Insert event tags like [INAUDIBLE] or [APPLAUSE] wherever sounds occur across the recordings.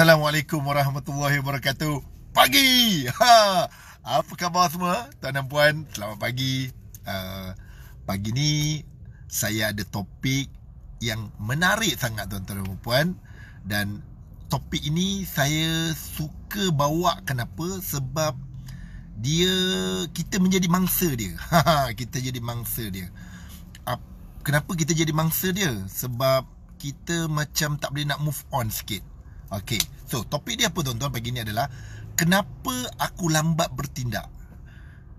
Assalamualaikum warahmatullahi wabarakatuh Pagi ha. Apa khabar semua Tuan dan puan Selamat pagi uh, Pagi ni Saya ada topik Yang menarik sangat tuan-tuan dan puan Dan Topik ini Saya suka bawa Kenapa Sebab Dia Kita menjadi mangsa dia [LAUGHS] ha. Kita jadi mangsa dia Kenapa kita jadi mangsa dia Sebab kita macam tak boleh nak move on sikit Okay, so topik dia apa tuan-tuan pagi ni adalah Kenapa aku lambat bertindak?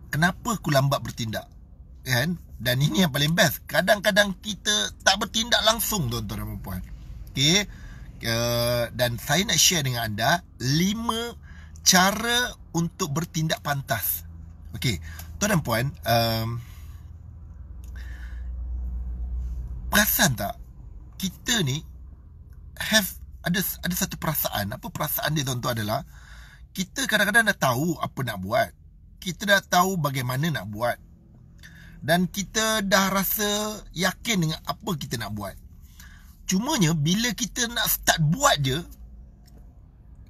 Kenapa aku lambat bertindak? Kan? Dan ini yang paling best Kadang-kadang kita tak bertindak langsung tuan-tuan dan perempuan Okay uh, eh, Dan saya nak share dengan anda lima cara untuk bertindak pantas Okay Tuan dan puan um, Perasan tak Kita ni Have ada ada satu perasaan apa perasaan dia tuan-tuan adalah kita kadang-kadang dah tahu apa nak buat kita dah tahu bagaimana nak buat dan kita dah rasa yakin dengan apa kita nak buat cumanya bila kita nak start buat je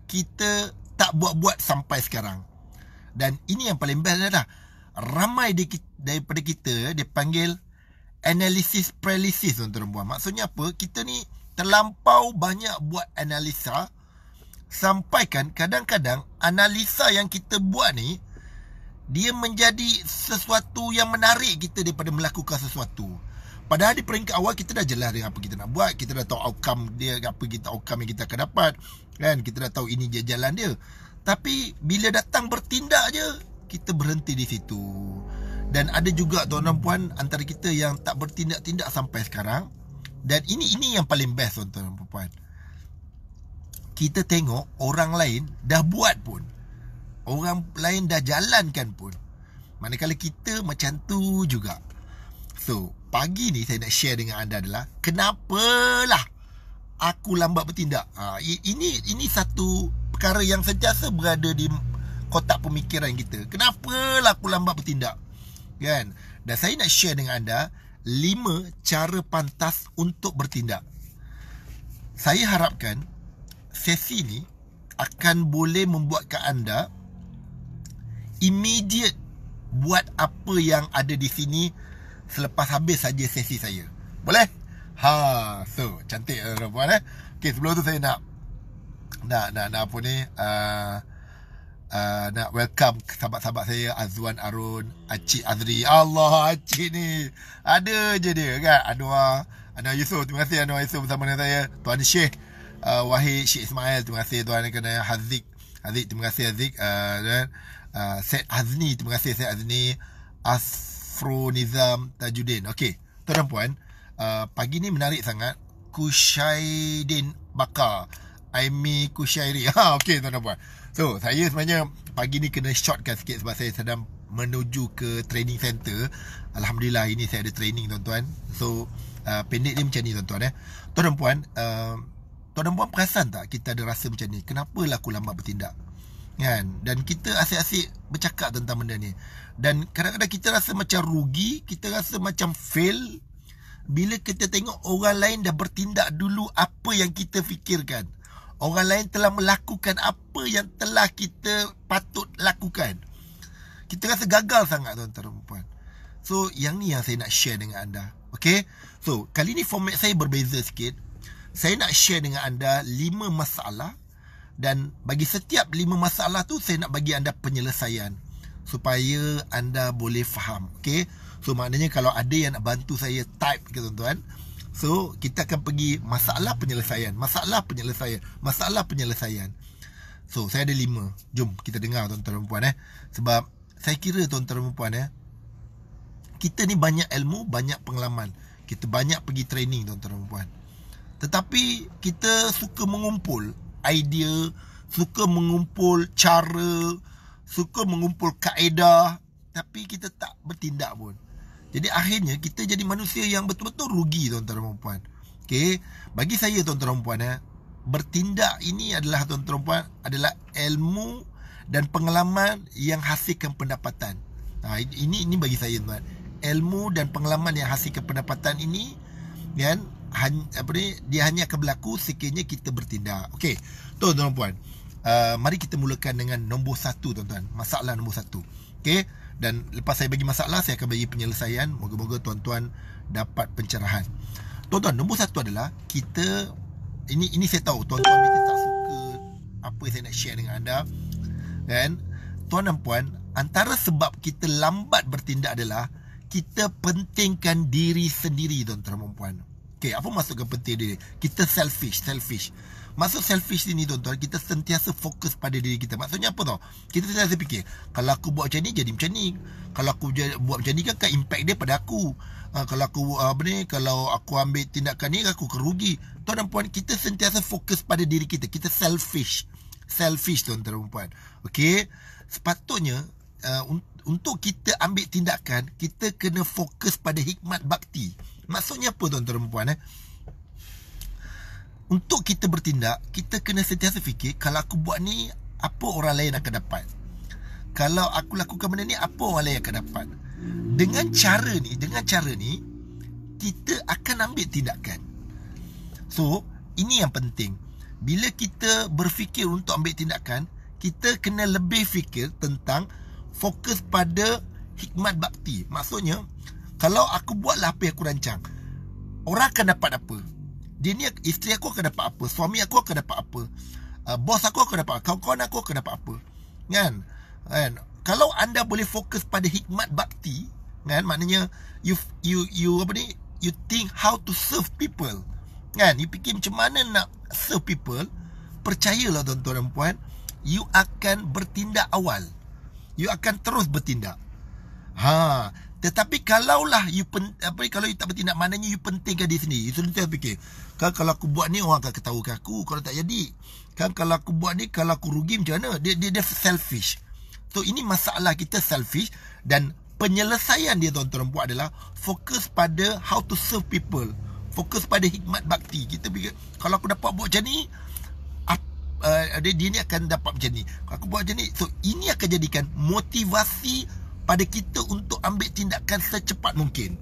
kita tak buat-buat sampai sekarang dan ini yang paling best adalah ramai di, daripada kita dipanggil analisis analysis paralysis tuan-tuan dan maksudnya apa kita ni terlampau banyak buat analisa sampaikan kadang-kadang analisa yang kita buat ni dia menjadi sesuatu yang menarik kita daripada melakukan sesuatu padahal di peringkat awal kita dah jelas dengan apa kita nak buat kita dah tahu outcome dia apa kita outcome yang kita akan dapat kan kita dah tahu ini dia jalan dia tapi bila datang bertindak je kita berhenti di situ dan ada juga tuan-tuan puan antara kita yang tak bertindak-tindak sampai sekarang dan ini ini yang paling best tuan-tuan dan puan Kita tengok orang lain dah buat pun. Orang lain dah jalankan pun. Manakala kita macam tu juga. So, pagi ni saya nak share dengan anda adalah kenapa lah aku lambat bertindak. Ha, ini ini satu perkara yang sentiasa berada di kotak pemikiran kita. Kenapa lah aku lambat bertindak? Kan? Dan saya nak share dengan anda lima cara pantas untuk bertindak. Saya harapkan sesi ini akan boleh membuatkan anda immediate buat apa yang ada di sini selepas habis saja sesi saya. Boleh? Ha, so cantik tuan-tuan eh, eh. Okey, sebelum tu saya nak nak nak, nak apa ni? Uh, uh, nak welcome sahabat-sahabat saya Azwan Arun, Aci Azri. Allah Aci ni. Ada je dia kan. Adua, Anwar Yusof. Terima kasih Anwar Yusof bersama dengan saya. Tuan Syekh uh, ah, Wahid Syekh Ismail. Terima kasih Tuan kena Hazik, Hazik, terima kasih Hazik, ah, dan uh, uh, Set Azni. Terima kasih Set Azni. Afro Nizam Tajuddin. Okey. Tuan dan puan, uh, pagi ni menarik sangat. Kushaidin Bakar. Aimi Kushairi. [LAUGHS] Ha, okey tuan dan So saya sebenarnya pagi ni kena shortkan sikit sebab saya sedang menuju ke training centre. Alhamdulillah ini saya ada training tuan-tuan So uh, pendek ni macam ni tuan-tuan eh Tuan dan puan uh, Tuan dan puan perasan tak kita ada rasa macam ni Kenapalah aku lambat bertindak kan dan kita asyik-asyik bercakap tentang benda ni dan kadang-kadang kita rasa macam rugi kita rasa macam fail bila kita tengok orang lain dah bertindak dulu apa yang kita fikirkan Orang lain telah melakukan apa yang telah kita patut lakukan. Kita rasa gagal sangat tuan-tuan dan puan. So, yang ni yang saya nak share dengan anda. Okay? So, kali ni format saya berbeza sikit. Saya nak share dengan anda lima masalah. Dan bagi setiap lima masalah tu, saya nak bagi anda penyelesaian. Supaya anda boleh faham. Okay? So, maknanya kalau ada yang nak bantu saya type ke tuan-tuan. So kita akan pergi masalah penyelesaian Masalah penyelesaian Masalah penyelesaian So saya ada lima Jom kita dengar tuan-tuan dan puan eh Sebab saya kira tuan-tuan dan puan eh Kita ni banyak ilmu Banyak pengalaman Kita banyak pergi training tuan-tuan dan puan Tetapi kita suka mengumpul Idea Suka mengumpul cara Suka mengumpul kaedah Tapi kita tak bertindak pun jadi akhirnya kita jadi manusia yang betul-betul rugi tuan-tuan dan puan-puan. Okey, bagi saya tuan-tuan dan puan-puan eh, bertindak ini adalah tuan-tuan dan puan adalah ilmu dan pengalaman yang hasilkan pendapatan. Ha, ini ini bagi saya tuan. Ilmu dan pengalaman yang hasilkan pendapatan ini kan apa ni dia hanya akan berlaku sekiranya kita bertindak. Okay, Tuan-tuan dan puan, uh, mari kita mulakan dengan nombor satu tuan-tuan. Masalah nombor satu Okay dan lepas saya bagi masalah saya akan bagi penyelesaian moga-moga tuan-tuan dapat pencerahan tuan-tuan nombor satu adalah kita ini ini saya tahu tuan-tuan mesti tak suka apa yang saya nak share dengan anda kan tuan dan puan antara sebab kita lambat bertindak adalah kita pentingkan diri sendiri tuan-tuan dan puan Okay, apa maksudkan penting diri? Kita selfish, selfish. Maksud selfish ni tuan-tuan Kita sentiasa fokus pada diri kita Maksudnya apa tau Kita sentiasa fikir Kalau aku buat macam ni jadi macam ni Kalau aku buat macam ni kan Kan impact dia pada aku ha, Kalau aku apa ni Kalau aku ambil tindakan ni Aku kerugi Tuan dan puan Kita sentiasa fokus pada diri kita Kita selfish Selfish tuan-tuan dan puan Okay Sepatutnya uh, untuk kita ambil tindakan Kita kena fokus pada hikmat bakti Maksudnya apa tuan-tuan dan puan eh? untuk kita bertindak kita kena sentiasa fikir kalau aku buat ni apa orang lain akan dapat kalau aku lakukan benda ni apa orang lain akan dapat dengan cara ni dengan cara ni kita akan ambil tindakan so ini yang penting bila kita berfikir untuk ambil tindakan kita kena lebih fikir tentang fokus pada hikmat bakti maksudnya kalau aku buatlah apa yang aku rancang orang akan dapat apa dia ni isteri aku akan dapat apa suami aku akan dapat apa uh, bos aku akan dapat kawan-kawan aku akan dapat apa kan kan kalau anda boleh fokus pada hikmat bakti kan maknanya you you you apa ni you think how to serve people kan you fikir macam mana nak serve people percayalah tuan-tuan dan puan you akan bertindak awal you akan terus bertindak ha tetapi kalaulah you pen, apa kalau you tak bertindak mananya you pentingkan di sini You sentiasa fikir, kan kalau aku buat ni orang akan ketawa aku kalau tak jadi. Kan kalau aku buat ni kalau aku rugi macam mana? Dia dia, dia selfish. So ini masalah kita selfish dan penyelesaian dia tuan-tuan buat adalah fokus pada how to serve people. Fokus pada hikmat bakti. Kita fikir, kalau aku dapat buat macam ni, uh, dia, dia ni akan dapat macam ni. Kalau aku buat macam ni, so ini akan jadikan motivasi pada kita untuk ambil tindakan secepat mungkin.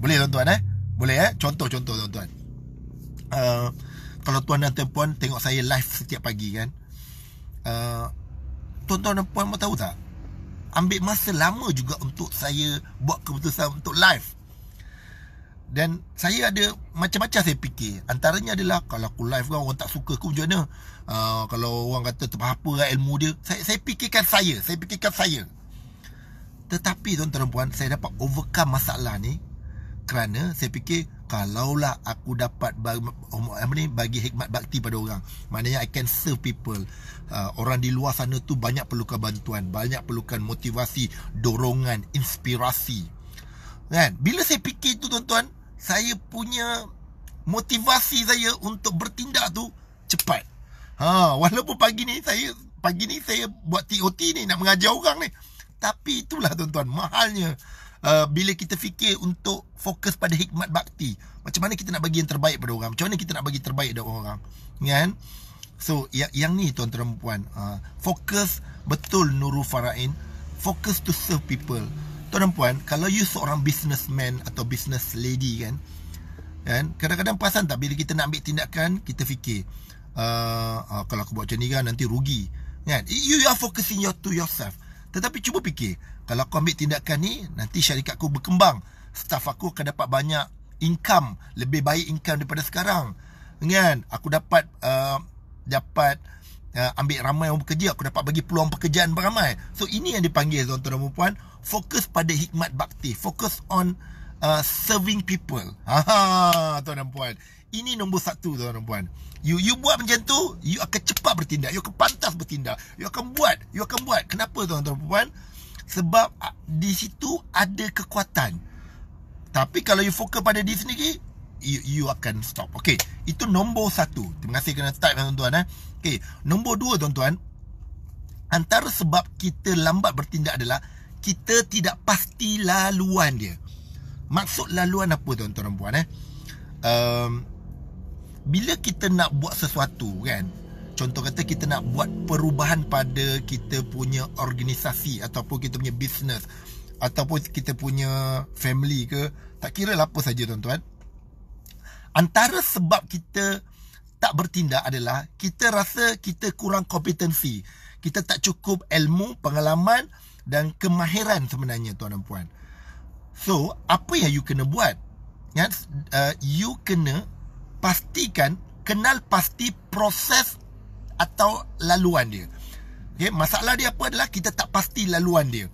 Boleh tuan-tuan eh? Boleh eh? Contoh-contoh tuan-tuan. Uh, kalau tuan dan tuan-puan tengok saya live setiap pagi kan. Uh, tuan-tuan dan puan mahu tahu tak? Ambil masa lama juga untuk saya buat keputusan untuk live. Dan saya ada macam-macam saya fikir. Antaranya adalah kalau aku live kan orang tak suka aku macam mana? Uh, kalau orang kata terpahapa lah ilmu dia. Saya, saya fikirkan saya. Saya fikirkan saya. Tetapi tuan-tuan dan puan Saya dapat overcome masalah ni Kerana saya fikir Kalaulah aku dapat bagi, bagi hikmat bakti pada orang Maknanya I can serve people uh, Orang di luar sana tu banyak perlukan bantuan Banyak perlukan motivasi Dorongan, inspirasi kan? Bila saya fikir tu tuan-tuan Saya punya motivasi saya untuk bertindak tu cepat. Ha, walaupun pagi ni saya pagi ni saya buat TOT ni nak mengajar orang ni. Tapi itulah tuan-tuan mahalnya uh, bila kita fikir untuk fokus pada hikmat bakti. Macam mana kita nak bagi yang terbaik pada orang? Macam mana kita nak bagi terbaik pada orang? Kan? So yang, yang ni tuan-tuan puan uh, Fokus betul Nurul Farain Fokus to serve people Tuan-tuan puan Kalau you seorang businessman Atau business lady kan kan Kadang-kadang pasan tak Bila kita nak ambil tindakan Kita fikir uh, uh, Kalau aku buat macam ni kan Nanti rugi kan? You are focusing your, to yourself tetapi cuba fikir, kalau aku ambil tindakan ni, nanti syarikat aku berkembang. Staff aku akan dapat banyak income, lebih baik income daripada sekarang. Kan? Aku dapat uh, dapat uh, ambil ramai orang bekerja, aku dapat bagi peluang pekerjaan beramai. So ini yang dipanggil tuan-tuan dan puan fokus pada hikmat bakti, fokus on uh, uh, serving people. [LAUGHS] Ha tuan dan puan. Ini nombor satu tuan dan puan. You you buat macam tu, you akan cepat bertindak, you akan pantas bertindak. You akan buat, you akan buat. Kenapa tuan dan puan? Sebab ah, di situ ada kekuatan. Tapi kalau you fokus pada diri sendiri, you, you akan stop. Okay, itu nombor satu. Terima kasih kerana type tuan-tuan. Eh. Okay, nombor dua tuan-tuan. Antara sebab kita lambat bertindak adalah kita tidak pasti laluan dia. Maksud laluan apa tuan-tuan dan puan eh? Um, bila kita nak buat sesuatu kan Contoh kata kita nak buat perubahan pada kita punya organisasi Ataupun kita punya bisnes Ataupun kita punya family ke Tak kira lah apa saja tuan-tuan Antara sebab kita tak bertindak adalah Kita rasa kita kurang kompetensi Kita tak cukup ilmu, pengalaman dan kemahiran sebenarnya tuan tuan. So, apa yang you kena buat? Ya, uh, you kena pastikan kenal pasti proses atau laluan dia. Okay, masalah dia apa adalah kita tak pasti laluan dia.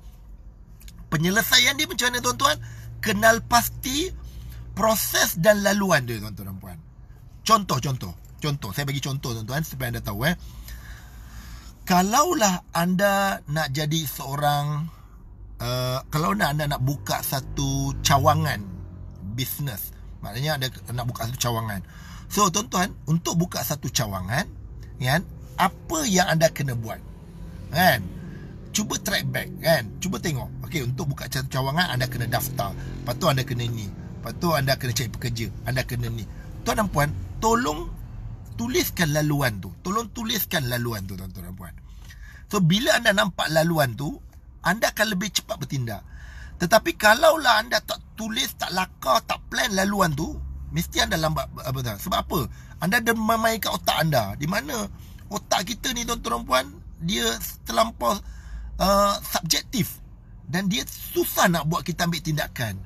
Penyelesaian dia macam mana tuan-tuan? Kenal pasti proses dan laluan dia tuan-tuan dan puan. Contoh, contoh. Contoh, saya bagi contoh tuan-tuan supaya anda tahu eh. Kalaulah anda nak jadi seorang Uh, kalau nak anda nak buka satu cawangan bisnes maknanya ada nak buka satu cawangan so tuan-tuan untuk buka satu cawangan kan apa yang anda kena buat kan cuba track back kan cuba tengok okey untuk buka satu cawangan anda kena daftar lepas tu anda kena ni lepas tu anda kena cari pekerja anda kena ni tuan dan puan tolong tuliskan laluan tu tolong tuliskan laluan tu tuan-tuan dan puan So bila anda nampak laluan tu anda akan lebih cepat bertindak. Tetapi kalaulah anda tak tulis, tak lakar, tak plan laluan tu, mesti anda lambat apa tu? Sebab apa? Anda ada memainkan otak anda. Di mana otak kita ni tuan-tuan dan puan, dia terlampau uh, subjektif dan dia susah nak buat kita ambil tindakan.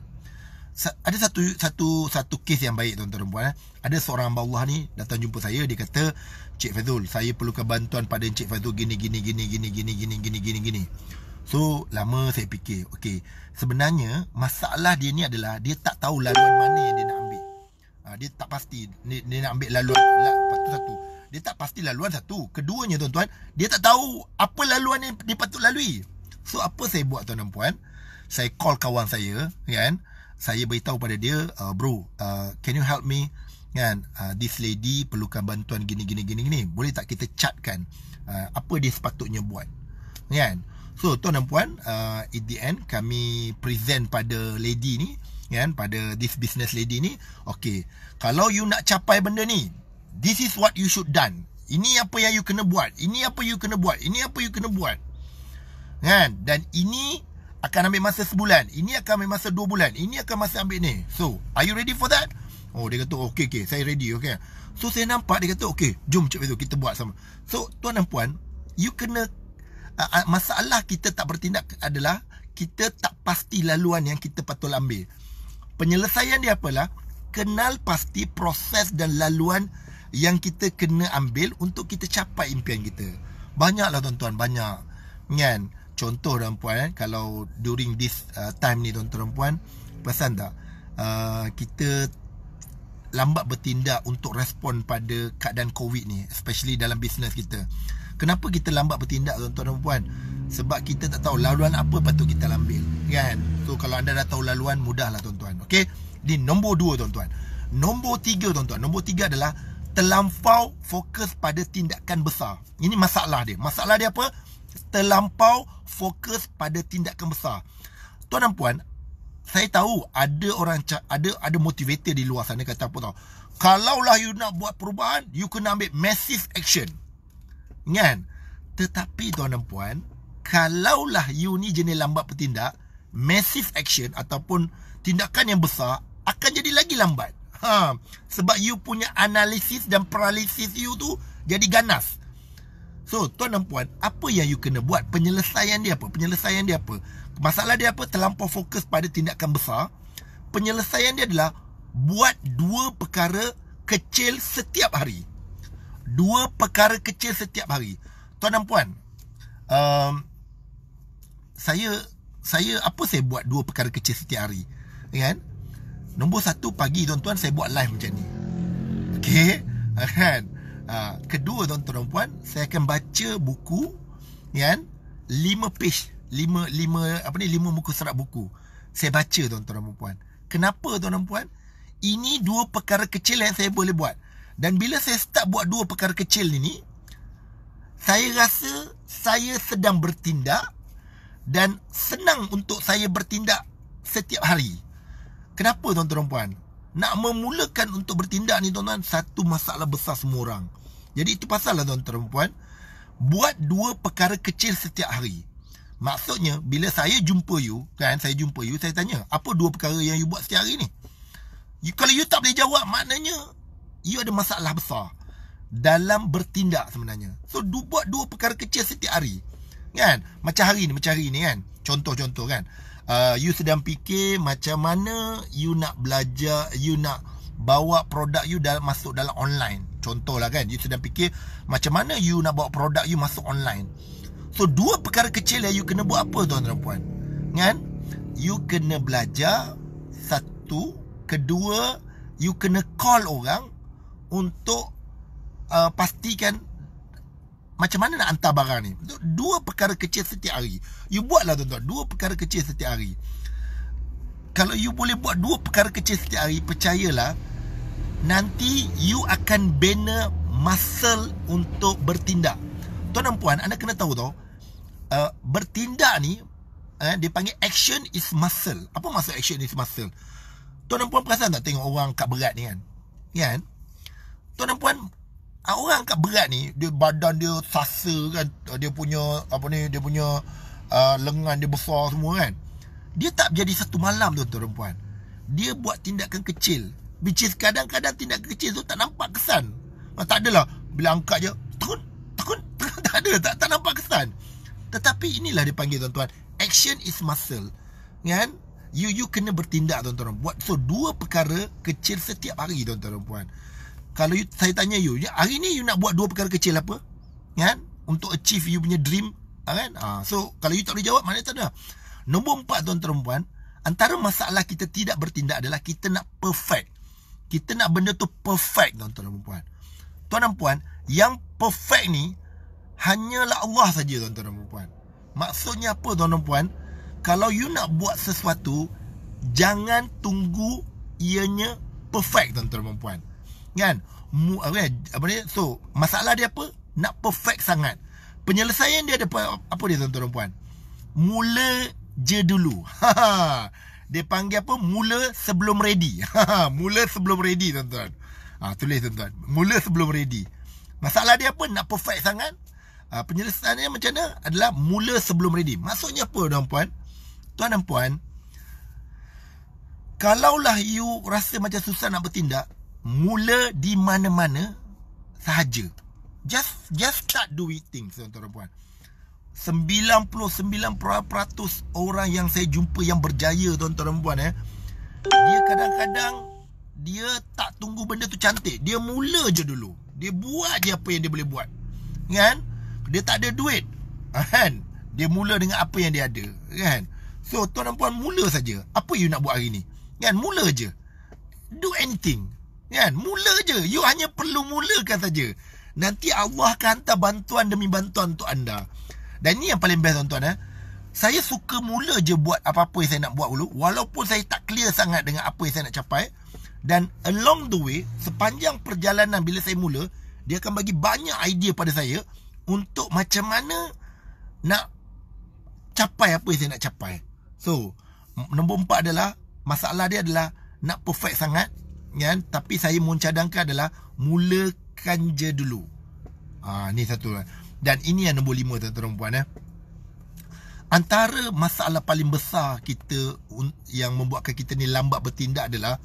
Sa- ada satu satu satu kes yang baik tuan-tuan dan puan. Eh. Ada seorang hamba Allah ni datang jumpa saya, dia kata, "Cik Fazul, saya perlukan bantuan pada Cik Fazul gini gini gini gini gini gini gini gini." gini. So lama saya fikir Okay Sebenarnya Masalah dia ni adalah Dia tak tahu laluan mana yang dia nak ambil ha, Dia tak pasti Dia, dia nak ambil laluan Satu satu Dia tak pasti laluan satu Keduanya tuan-tuan Dia tak tahu Apa laluan yang dia patut lalui So apa saya buat tuan dan puan Saya call kawan saya Kan Saya beritahu pada dia uh, Bro uh, Can you help me Kan uh, This lady Perlukan bantuan gini gini gini, gini. Boleh tak kita catkan uh, Apa dia sepatutnya buat Kan yeah. So tuan dan puan uh, In the end Kami present pada lady ni kan, Pada this business lady ni Okay Kalau you nak capai benda ni This is what you should done Ini apa yang you kena buat Ini apa you kena buat Ini apa you kena buat kan? Dan ini akan ambil masa sebulan Ini akan ambil masa dua bulan Ini akan masa ambil ni So are you ready for that? Oh dia kata okay okay saya ready okay So saya nampak dia kata okay jom cepat itu kita buat sama So tuan dan puan You kena Ah, ah, masalah kita tak bertindak adalah kita tak pasti laluan yang kita patut ambil. Penyelesaian dia apalah? Kenal pasti proses dan laluan yang kita kena ambil untuk kita capai impian kita. Banyaklah tuan-tuan, banyak. Kan? Contoh dan puan, eh, kalau during this uh, time ni tuan-tuan pesan tak? Uh, kita lambat bertindak untuk respon pada keadaan COVID ni, especially dalam bisnes kita. Kenapa kita lambat bertindak tuan-tuan dan puan? Sebab kita tak tahu laluan apa patut kita ambil. Kan? So kalau anda dah tahu laluan mudahlah tuan-tuan. Okey. Di nombor dua tuan-tuan. Nombor tiga tuan-tuan. Nombor tiga adalah terlampau fokus pada tindakan besar. Ini masalah dia. Masalah dia apa? Terlampau fokus pada tindakan besar. Tuan dan puan, saya tahu ada orang ada ada motivator di luar sana kata apa tahu. Kalaulah you nak buat perubahan, you kena ambil massive action. Kan? Tetapi tuan dan puan, kalaulah you ni jenis lambat bertindak, massive action ataupun tindakan yang besar akan jadi lagi lambat. Ha, sebab you punya analisis dan paralisis you tu jadi ganas. So, tuan dan puan, apa yang you kena buat? Penyelesaian dia apa? Penyelesaian dia apa? Masalah dia apa? Terlampau fokus pada tindakan besar. Penyelesaian dia adalah buat dua perkara kecil setiap hari. Dua perkara kecil setiap hari. Tuan dan puan, um, saya saya apa saya buat dua perkara kecil setiap hari? Ya kan? Nombor satu pagi tuan-tuan saya buat live macam ni. okay, [LAUGHS] Kan? Uh, kedua tuan-tuan dan puan, saya akan baca buku ya kan? Lima page, lima lima apa ni? Lima muka serat buku. Saya baca tuan-tuan dan puan. Kenapa tuan-tuan dan puan? Ini dua perkara kecil yang saya boleh buat. Dan bila saya start buat dua perkara kecil ini, saya rasa saya sedang bertindak dan senang untuk saya bertindak setiap hari. Kenapa tuan-tuan dan puan? Nak memulakan untuk bertindak ni tuan-tuan, satu masalah besar semua orang. Jadi itu pasal lah tuan-tuan dan puan. Buat dua perkara kecil setiap hari. Maksudnya, bila saya jumpa you, kan, saya jumpa you, saya tanya, apa dua perkara yang you buat setiap hari ni? You, kalau you tak boleh jawab, maknanya ia ada masalah besar dalam bertindak sebenarnya. So du, buat dua perkara kecil setiap hari. Kan? Macam hari ni, macam hari ni kan. Contoh-contoh kan. Uh, you sedang fikir macam mana you nak belajar, you nak bawa produk you dalam masuk dalam online. Contohlah kan, you sedang fikir macam mana you nak bawa produk you masuk online. So dua perkara kecil yang you kena buat apa tuan dan puan? Kan? You kena belajar satu, kedua you kena call orang untuk uh, pastikan macam mana nak hantar barang ni. Dua perkara kecil setiap hari. You buatlah tuan-tuan, dua perkara kecil setiap hari. Kalau you boleh buat dua perkara kecil setiap hari, percayalah nanti you akan bina muscle untuk bertindak. Tuan dan puan, anda kena tahu tau, uh, bertindak ni eh, dia panggil action is muscle. Apa maksud action is muscle? Tuan dan puan perasan tak tengok orang kat berat ni kan? Kan? Tuan dan puan Orang angkat berat ni dia Badan dia sasa kan Dia punya Apa ni Dia punya uh, Lengan dia besar semua kan Dia tak jadi satu malam tu Tuan dan puan Dia buat tindakan kecil Which is kadang-kadang tindakan kecil tu tak nampak kesan ah, Tak adalah Bila angkat je Tekun Tekun [LAUGHS] Tak ada tak, tak nampak kesan Tetapi inilah dia panggil tuan-tuan Action is muscle Kan You you kena bertindak tuan-tuan Buat so dua perkara Kecil setiap hari tuan-tuan dan puan kalau you, saya tanya you, ya, hari ni you nak buat dua perkara kecil apa? Kan? Untuk achieve you punya dream, ah, kan? Ha, so, kalau you tak boleh jawab, mana tak ada. Nombor empat, tuan perempuan, antara masalah kita tidak bertindak adalah kita nak perfect. Kita nak benda tu perfect, tuan perempuan. Tuan dan puan, yang perfect ni, hanyalah Allah saja tuan dan perempuan. Maksudnya apa tuan dan puan? Kalau you nak buat sesuatu, jangan tunggu ianya perfect tuan dan puan kan mu, apa, apa dia so masalah dia apa nak perfect sangat penyelesaian dia ada apa dia tuan-tuan dan puan mula je dulu ha [LAUGHS] ha dia panggil apa mula sebelum ready ha [LAUGHS] ha mula sebelum ready tuan-tuan ha, tulis tuan-tuan mula sebelum ready masalah dia apa nak perfect sangat ha, dia macam mana adalah mula sebelum ready maksudnya apa tuan-tuan puan tuan dan puan Kalaulah you rasa macam susah nak bertindak mula di mana-mana sahaja. Just just start doing things, tuan-tuan dan puan. 99% orang yang saya jumpa yang berjaya, tuan-tuan dan puan, eh, dia kadang-kadang dia tak tunggu benda tu cantik. Dia mula je dulu. Dia buat je apa yang dia boleh buat. Kan? Dia tak ada duit. Ah, kan? Dia mula dengan apa yang dia ada. Kan? So, tuan dan puan, mula saja. Apa you nak buat hari ni? Kan? Mula je. Do anything. Kan? Mula je. You hanya perlu mulakan saja. Nanti Allah akan hantar bantuan demi bantuan untuk anda. Dan ni yang paling best tuan-tuan. Eh? Saya suka mula je buat apa-apa yang saya nak buat dulu. Walaupun saya tak clear sangat dengan apa yang saya nak capai. Dan along the way, sepanjang perjalanan bila saya mula, dia akan bagi banyak idea pada saya untuk macam mana nak capai apa yang saya nak capai. So, nombor empat adalah, masalah dia adalah nak perfect sangat kan tapi saya mencadangkan adalah mulakan je dulu ha, ni satu dan ini yang nombor lima tuan-tuan dan puan eh. antara masalah paling besar kita yang membuatkan kita ni lambat bertindak adalah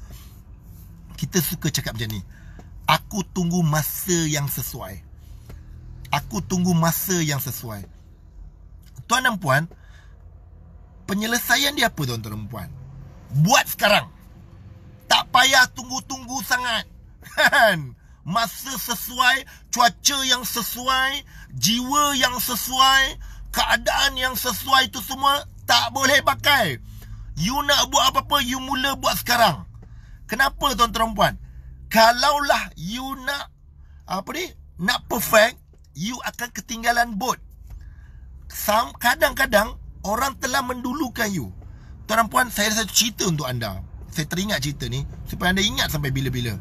kita suka cakap macam ni aku tunggu masa yang sesuai aku tunggu masa yang sesuai tuan dan puan penyelesaian dia apa tuan-tuan dan puan buat sekarang tak payah tunggu-tunggu sangat. Kan? Masa sesuai, cuaca yang sesuai, jiwa yang sesuai, keadaan yang sesuai itu semua tak boleh pakai. You nak buat apa-apa, you mula buat sekarang. Kenapa tuan-tuan puan? Kalaulah you nak apa ni? Nak perfect, you akan ketinggalan boat. Kadang-kadang orang telah mendulukan you. Tuan-tuan, saya ada satu cerita untuk anda saya teringat cerita ni supaya anda ingat sampai bila-bila.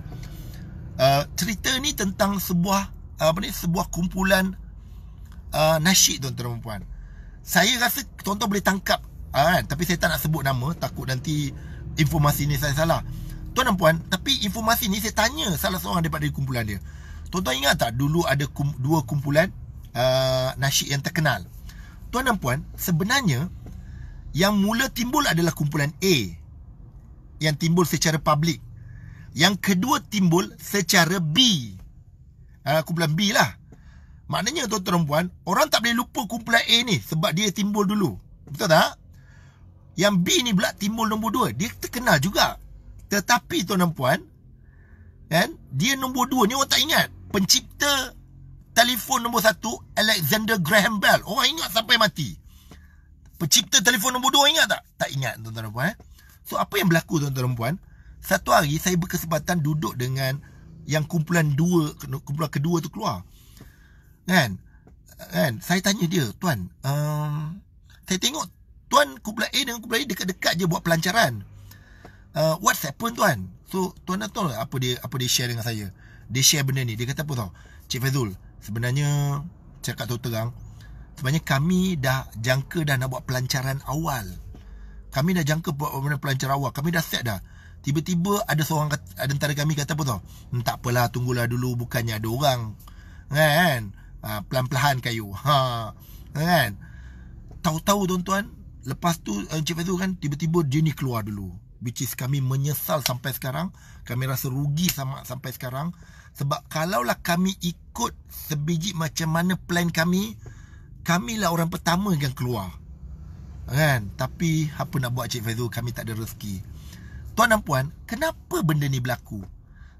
Uh, cerita ni tentang sebuah uh, apa ni sebuah kumpulan uh, nasyid tuan-tuan dan puan. Saya rasa tuan-tuan boleh tangkap uh, kan tapi saya tak nak sebut nama takut nanti informasi ni saya salah. Tuan dan puan, tapi informasi ni saya tanya salah seorang daripada kumpulan dia. Tuan-tuan ingat tak dulu ada kum, dua kumpulan uh, nasyid yang terkenal. Tuan dan puan, sebenarnya yang mula timbul adalah kumpulan A yang timbul secara public. Yang kedua timbul secara B. Ah, aku kumpulan B lah. Maknanya tuan-tuan dan puan, orang tak boleh lupa kumpulan A ni sebab dia timbul dulu. Betul tak? Yang B ni pula timbul nombor dua. Dia terkenal juga. Tetapi tuan dan puan, kan, dia nombor dua ni orang tak ingat. Pencipta telefon nombor satu Alexander Graham Bell. Orang ingat sampai mati. Pencipta telefon nombor dua ingat tak? Tak ingat tuan-tuan dan puan. Eh? So apa yang berlaku tuan-tuan dan puan Satu hari saya berkesempatan duduk dengan Yang kumpulan dua Kumpulan kedua tu keluar Kan Kan Saya tanya dia Tuan um, Saya tengok Tuan kumpulan A dengan kumpulan A Dekat-dekat je buat pelancaran uh, What's happen tuan So tuan dah tahu apa dia Apa dia share dengan saya Dia share benda ni Dia kata apa tau Cik Fazul Sebenarnya Cakap tu terang Sebenarnya kami dah jangka dah nak buat pelancaran awal kami dah jangka pelancar awak Kami dah set dah Tiba-tiba ada seorang kata, ada antara kami kata apa tau hm, Tak apalah tunggulah dulu bukannya ada orang kan, kan ha, Pelan-pelan kayu ha, Kan Tahu-tahu tuan-tuan Lepas tu eh, Encik Fazul kan tiba-tiba dia ni keluar dulu Which is kami menyesal sampai sekarang Kami rasa rugi sama sampai sekarang Sebab kalaulah kami ikut sebiji macam mana plan kami Kamilah orang pertama yang keluar kan tapi apa nak buat cik Faizul kami tak ada rezeki tuan dan puan kenapa benda ni berlaku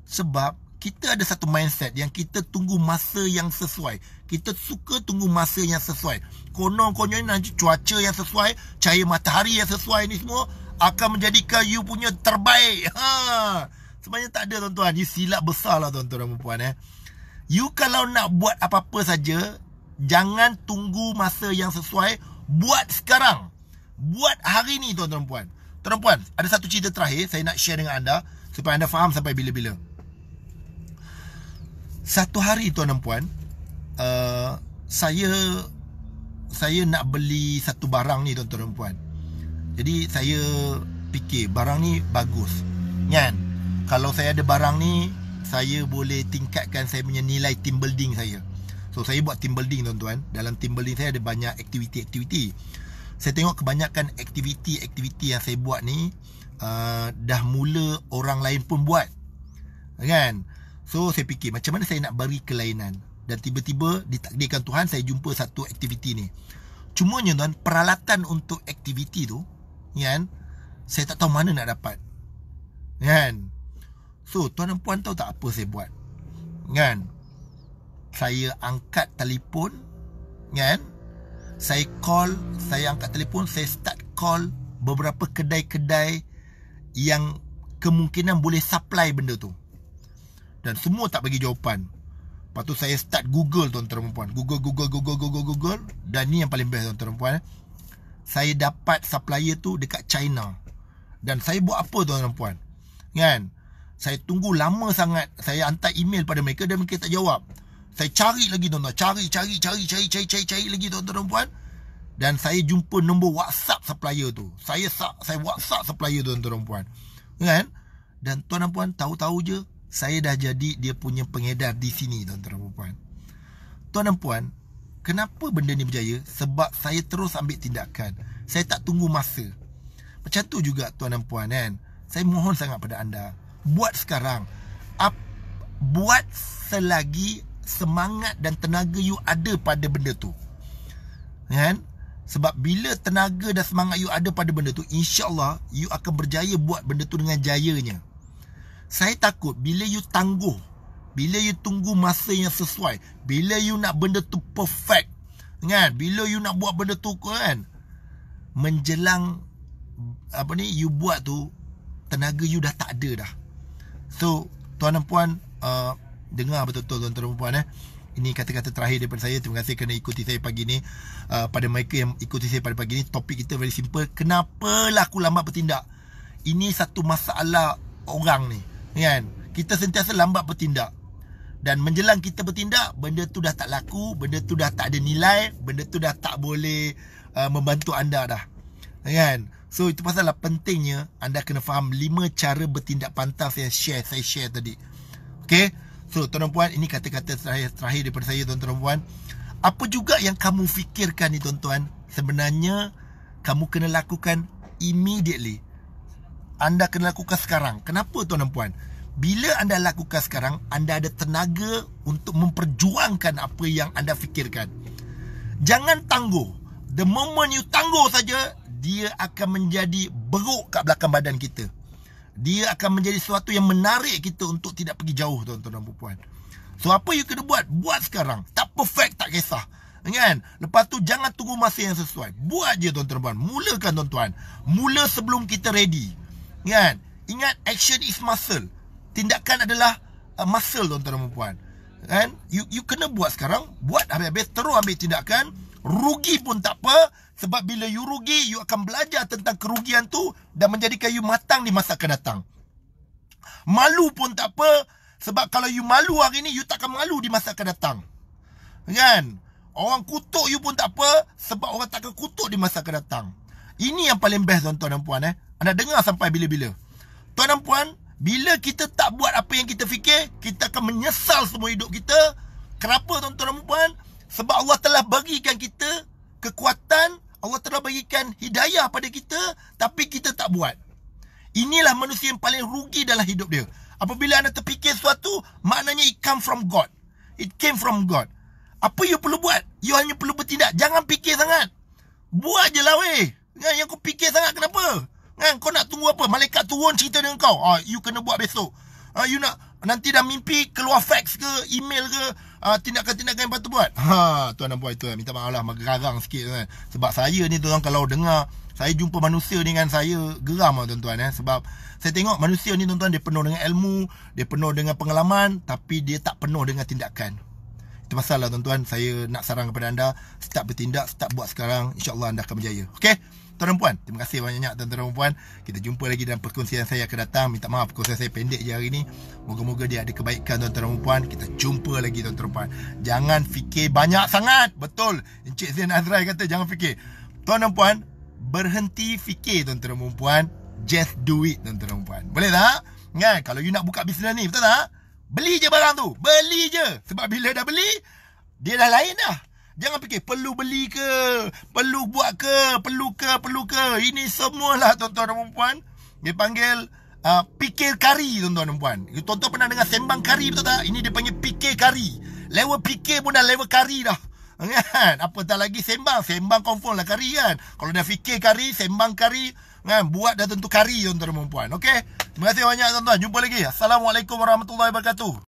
sebab kita ada satu mindset yang kita tunggu masa yang sesuai kita suka tunggu masa yang sesuai konon-konon nanti cuaca yang sesuai cahaya matahari yang sesuai ni semua akan menjadikan you punya terbaik [LAUGHS] ha sebenarnya tak ada tuan-tuan you silap besarlah tuan-tuan dan puan eh you kalau nak buat apa-apa saja jangan tunggu masa yang sesuai Buat sekarang buat hari ni tuan-tuan dan puan. Tuan-tuan puan, ada satu cerita terakhir saya nak share dengan anda supaya anda faham sampai bila-bila. Satu hari tuan dan puan, uh, saya saya nak beli satu barang ni tuan-tuan dan puan. Jadi saya fikir barang ni bagus. Kan? Kalau saya ada barang ni, saya boleh tingkatkan saya punya nilai team building saya. So saya buat team building tuan-tuan. Dalam team building saya ada banyak aktiviti-aktiviti saya tengok kebanyakan aktiviti-aktiviti yang saya buat ni uh, dah mula orang lain pun buat kan so saya fikir macam mana saya nak beri kelainan dan tiba-tiba ditakdirkan Tuhan saya jumpa satu aktiviti ni cumanya tuan peralatan untuk aktiviti tu kan saya tak tahu mana nak dapat kan so tuan dan puan tahu tak apa saya buat kan saya angkat telefon kan saya call, saya angkat telefon, saya start call beberapa kedai-kedai yang kemungkinan boleh supply benda tu. Dan semua tak bagi jawapan. Lepas tu saya start Google tuan-tuan dan Google, Google, Google, Google, Google. Dan ni yang paling best tuan-tuan dan eh. Saya dapat supplier tu dekat China. Dan saya buat apa tuan-tuan dan Kan? Saya tunggu lama sangat. Saya hantar email pada mereka dan mereka tak jawab. Saya cari lagi tuan-tuan. Cari, cari, cari, cari, cari, cari, cari lagi tuan-tuan dan puan. Dan saya jumpa nombor WhatsApp supplier tu. Saya saya WhatsApp supplier tu tuan-tuan dan puan. Kan? Dan tuan dan puan tahu-tahu je saya dah jadi dia punya pengedar di sini tuan-tuan dan puan. Tuan dan puan, kenapa benda ni berjaya? Sebab saya terus ambil tindakan. Saya tak tunggu masa. Macam tu juga tuan dan puan kan. Saya mohon sangat pada anda. Buat sekarang. Up, buat selagi semangat dan tenaga you ada pada benda tu kan sebab bila tenaga dan semangat you ada pada benda tu insyaallah you akan berjaya buat benda tu dengan jayanya saya takut bila you tangguh bila you tunggu masa yang sesuai bila you nak benda tu perfect kan bila you nak buat benda tu kan menjelang apa ni you buat tu tenaga you dah tak ada dah so tuan dan puan uh, dengar betul-betul tuan-tuan perempuan eh. Ini kata-kata terakhir daripada saya. Terima kasih kerana ikuti saya pagi ni. Uh, ah, pada mereka yang ikuti saya pada pagi ni, topik kita very simple. Kenapalah aku lambat bertindak? Ini satu masalah orang ni. Kan? Kita sentiasa lambat bertindak. Dan menjelang kita bertindak, benda tu dah tak laku, benda tu dah tak ada nilai, benda tu dah tak boleh uh, membantu anda dah. Kan? So itu pasal lah pentingnya anda kena faham 5 cara bertindak pantas yang share saya share tadi. Okay? So tuan-tuan puan ini kata-kata terakhir, terakhir daripada saya tuan-tuan puan Apa juga yang kamu fikirkan ni tuan-tuan Sebenarnya kamu kena lakukan immediately Anda kena lakukan sekarang Kenapa tuan-tuan puan Bila anda lakukan sekarang Anda ada tenaga untuk memperjuangkan apa yang anda fikirkan Jangan tangguh The moment you tangguh saja Dia akan menjadi beruk kat belakang badan kita dia akan menjadi sesuatu yang menarik kita untuk tidak pergi jauh tuan-tuan dan puan-puan. So apa you kena buat? Buat sekarang. Tak perfect tak kisah. Kan? Lepas tu jangan tunggu masa yang sesuai. Buat je tuan-tuan puan. Mulakan tuan-tuan. Mula sebelum kita ready. Kan? Ingat action is muscle. Tindakan adalah uh, muscle tuan-tuan dan puan. Kan? You you kena buat sekarang. Buat habis-habis terus ambil tindakan. Rugi pun tak apa. Sebab bila you rugi, you akan belajar tentang kerugian tu dan menjadikan you matang di masa akan datang. Malu pun tak apa. Sebab kalau you malu hari ni, you tak akan malu di masa akan datang. Kan? Orang kutuk you pun tak apa sebab orang tak akan kutuk di masa akan datang. Ini yang paling best tuan-tuan dan puan eh. Anda dengar sampai bila-bila. Tuan dan puan, bila kita tak buat apa yang kita fikir, kita akan menyesal semua hidup kita. Kenapa tuan-tuan dan puan? Sebab Allah telah berikan kita kekuatan Allah telah bagikan hidayah pada kita tapi kita tak buat. Inilah manusia yang paling rugi dalam hidup dia. Apabila anda terfikir sesuatu, maknanya it come from God. It came from God. Apa you perlu buat? You hanya perlu bertindak. Jangan fikir sangat. Buat je lah weh. Kan, yang kau fikir sangat kenapa? Kan, kau nak tunggu apa? Malaikat turun cerita dengan kau. Ah, you kena buat besok. Ah, you nak nanti dah mimpi keluar fax ke, email ke, uh, tindakan-tindakan yang patut buat. Ha, tuan dan puan itu minta maaf lah menggerang sikit tuan. Eh. Sebab saya ni tuan kalau dengar saya jumpa manusia ni kan saya geram lah tuan-tuan eh. Sebab saya tengok manusia ni tuan-tuan dia penuh dengan ilmu, dia penuh dengan pengalaman tapi dia tak penuh dengan tindakan. Itu masalah tuan-tuan saya nak sarang kepada anda. Start bertindak, start buat sekarang. InsyaAllah anda akan berjaya. Okay? tuan dan puan terima kasih banyak-banyak tuan-tuan dan puan kita jumpa lagi dalam perkongsian saya akan datang minta maaf perkongsian saya pendek je hari ni moga-moga dia ada kebaikan tuan-tuan dan puan kita jumpa lagi tuan-tuan dan puan jangan fikir banyak sangat betul Encik Zain Azrai kata jangan fikir tuan dan puan berhenti fikir tuan-tuan dan puan just do it tuan-tuan dan puan boleh tak? Kan? kalau you nak buka bisnes ni betul tak? beli je barang tu beli je sebab bila dah beli dia dah lain dah Jangan fikir perlu beli ke, perlu buat ke, perlu ke, perlu ke. Ini semualah tuan-tuan dan puan-puan. Dia panggil uh, pikir kari tuan-tuan dan puan. Tuan-tuan pernah dengar sembang kari betul tak? Ini dia panggil pikir kari. Lewa pikir pun dah level kari dah. [LAUGHS] Kan? Apa tak lagi sembang. Sembang confirm lah kari kan. Kalau dah fikir kari, sembang kari. Kan? Buat dah tentu kari tuan-tuan dan puan-puan. Okay? Terima kasih banyak tuan-tuan. Jumpa lagi. Assalamualaikum warahmatullahi wabarakatuh.